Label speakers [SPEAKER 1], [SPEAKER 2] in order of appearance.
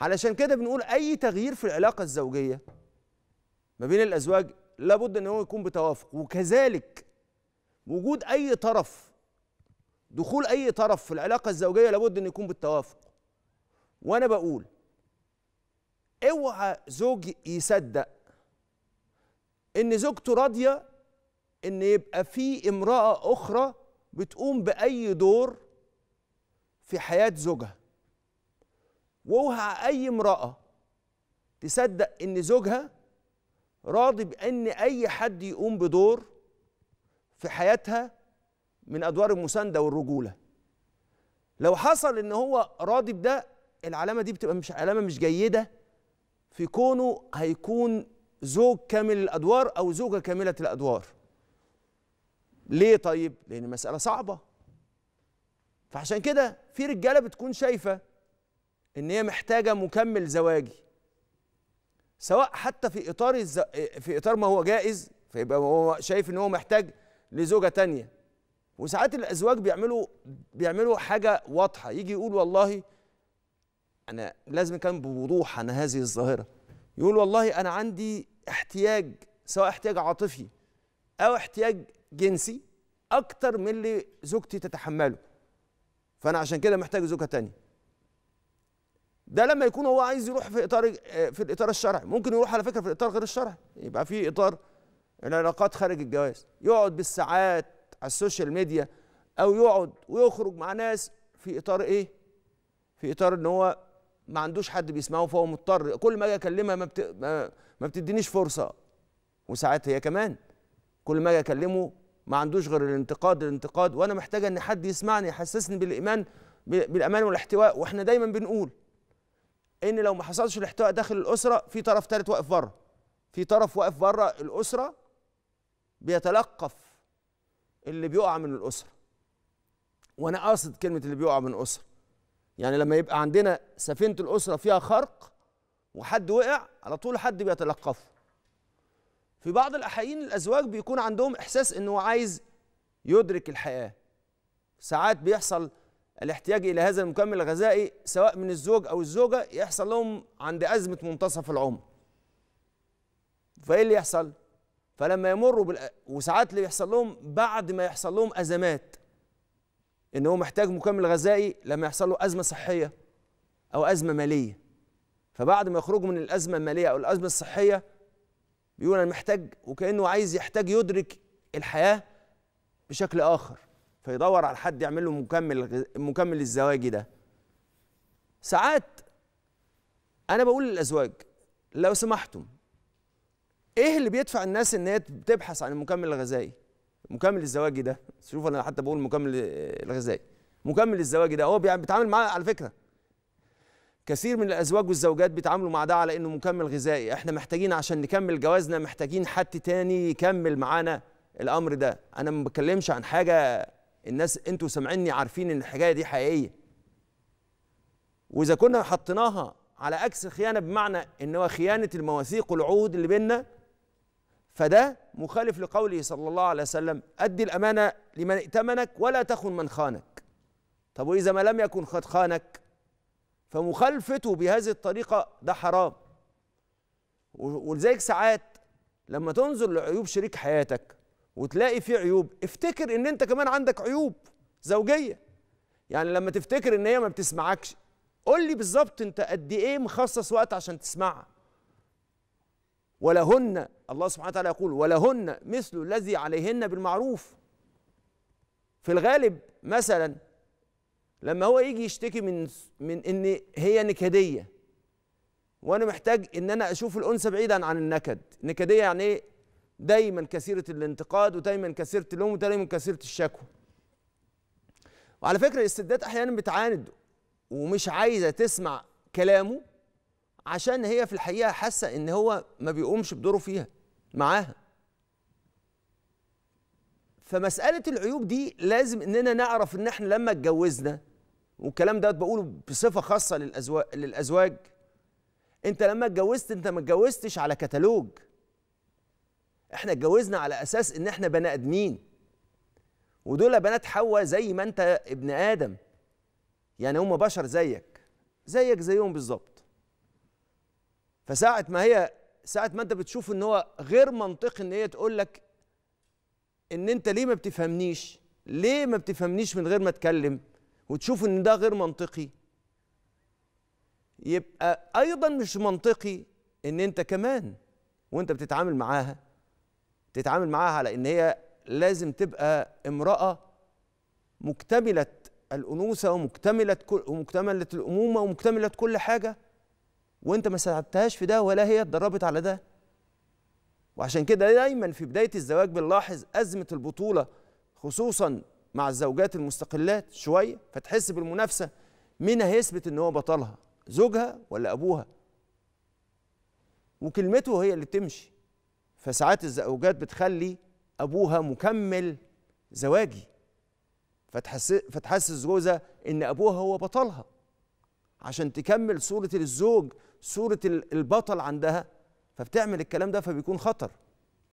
[SPEAKER 1] علشان كده بنقول اي تغيير في العلاقه الزوجيه ما بين الازواج لابد ان هو يكون بتوافق وكذلك وجود اي طرف دخول اي طرف في العلاقه الزوجيه لابد ان يكون بالتوافق وانا بقول اوعى زوج يصدق ان زوجته راضيه ان يبقى في امراه اخرى بتقوم باي دور في حياه زوجها واوعى اي امراه تصدق ان زوجها راضي بان اي حد يقوم بدور في حياتها من ادوار المسانده والرجوله لو حصل ان هو راضي بده العلامه دي بتبقى مش علامه مش جيده في كونه هيكون زوج كامل الادوار او زوجه كامله الادوار ليه طيب لان المساله صعبه فعشان كده في رجاله بتكون شايفه ان هي محتاجه مكمل زواجي سواء حتى في اطار الز... في اطار ما هو جائز فيبقى هو شايف ان هو محتاج لزوجه تانية وساعات الازواج بيعملوا بيعملوا حاجه واضحه يجي يقول والله انا لازم كان بوضوح عن هذه الظاهره يقول والله انا عندي احتياج سواء احتياج عاطفي او احتياج جنسي اكتر من اللي زوجتي تتحمله فانا عشان كده محتاج زوجه تانية ده لما يكون هو عايز يروح في اطار في الاطار الشرعي ممكن يروح على فكره في الاطار غير الشرعي يبقى في اطار العلاقات خارج الجواز يقعد بالساعات على السوشيال ميديا او يقعد ويخرج مع ناس في اطار ايه في اطار ان هو ما عندوش حد بيسمعه فهو مضطر كل ما اجي اكلمها ما, بت... ما... ما بتدينيش فرصه وساعات هي كمان كل ما اجي اكلمه ما عندوش غير الانتقاد الانتقاد وانا محتاجه ان حد يسمعني يحسسني بالايمان بالامان والاحتواء واحنا دايما بنقول ان لو ما حصلش الاحتواء داخل الاسره في طرف ثالث واقف بره في طرف واقف بره الاسره بيتلقف اللي بيقع من الاسره وانا قاصد كلمه اللي بيقع من الاسره يعني لما يبقى عندنا سفينه الاسره فيها خرق وحد وقع على طول حد بيتلقفه في بعض الاحيان الازواج بيكون عندهم احساس انه عايز يدرك الحياه ساعات بيحصل الاحتياج الى هذا المكمل الغذائي سواء من الزوج او الزوجه يحصل لهم عند ازمه منتصف العمر فايه اللي يحصل فلما يمروا بال... وساعات اللي بيحصل لهم بعد ما يحصل لهم ازمات ان هو محتاج مكمل غذائي لما يحصل له ازمه صحيه او ازمه ماليه فبعد ما يخرجوا من الازمه الماليه او الازمه الصحيه بيقول انا محتاج وكانه عايز يحتاج يدرك الحياه بشكل اخر فيدور على حد يعمل له مكمل مكمل الزواجي ده ساعات انا بقول للازواج لو سمحتم ايه اللي بيدفع الناس ان هي تبحث عن المكمل الغذائي المكمل الزواجي ده شوف انا حتى بقول المكمل الغذائي مكمل الزواجي ده هو بيتعامل معاه على فكره كثير من الازواج والزوجات بيتعاملوا مع ده على انه مكمل غذائي احنا محتاجين عشان نكمل جوازنا محتاجين حد تاني يكمل معانا الامر ده انا ما بتكلمش عن حاجه الناس انتوا سامعيني عارفين ان الحكايه دي حقيقيه واذا كنا حطيناها على عكس خيانه بمعنى ان هو خيانه المواثيق والعهود اللي بيننا فده مخالف لقوله صلى الله عليه وسلم ادي الامانه لمن ائتمنك ولا تخن من خانك طب واذا ما لم يكن قد خانك فمخالفته بهذه الطريقه ده حرام ولذلك ساعات لما تنظر لعيوب شريك حياتك وتلاقي فيه عيوب افتكر ان انت كمان عندك عيوب زوجيه يعني لما تفتكر ان هي ما بتسمعكش قول لي بالظبط انت قد ايه مخصص وقت عشان تسمعها ولهن الله سبحانه وتعالى يقول ولهن مثل الذي عليهن بالمعروف في الغالب مثلا لما هو يجي يشتكي من من ان هي نكديه وانا محتاج ان انا اشوف الانثى بعيدا عن النكد نكديه يعني ايه دايما كثيره الانتقاد ودايما كثيره اللوم ودايما كثيره الشكوى وعلى فكره الستات احيانا بتعاند ومش عايزه تسمع كلامه عشان هي في الحقيقه حاسه ان هو ما بيقومش بدوره فيها معاها فمساله العيوب دي لازم اننا نعرف ان احنا لما اتجوزنا والكلام ده بقوله بصفه خاصه للازواج للازواج انت لما اتجوزت انت ما اتجوزتش على كتالوج احنا اتجوزنا على اساس ان احنا بني ادمين ودول بنات حواء زي ما انت ابن ادم يعني هم بشر زيك زيك زيهم بالظبط فساعه ما هي ساعه ما انت بتشوف ان هو غير منطقي ان هي تقول لك ان انت ليه ما بتفهمنيش ليه ما بتفهمنيش من غير ما اتكلم وتشوف ان ده غير منطقي يبقى ايضا مش منطقي ان انت كمان وانت بتتعامل معاها تتعامل معاها على ان هي لازم تبقى امراه مكتمله الانوثه ومكتمله كل ومكتمله الامومه ومكتمله كل حاجه وانت ما ساعدتهاش في ده ولا هي اتدربت على ده وعشان كده دايما في بدايه الزواج بنلاحظ ازمه البطوله خصوصا مع الزوجات المستقلات شويه فتحس بالمنافسه مين هيثبت ان هو بطلها زوجها ولا ابوها وكلمته هي اللي بتمشي فساعات الزوجات بتخلي ابوها مكمل زواجي فتحس فتحسس الزوجه ان ابوها هو بطلها عشان تكمل صوره الزوج صوره البطل عندها فبتعمل الكلام ده فبيكون خطر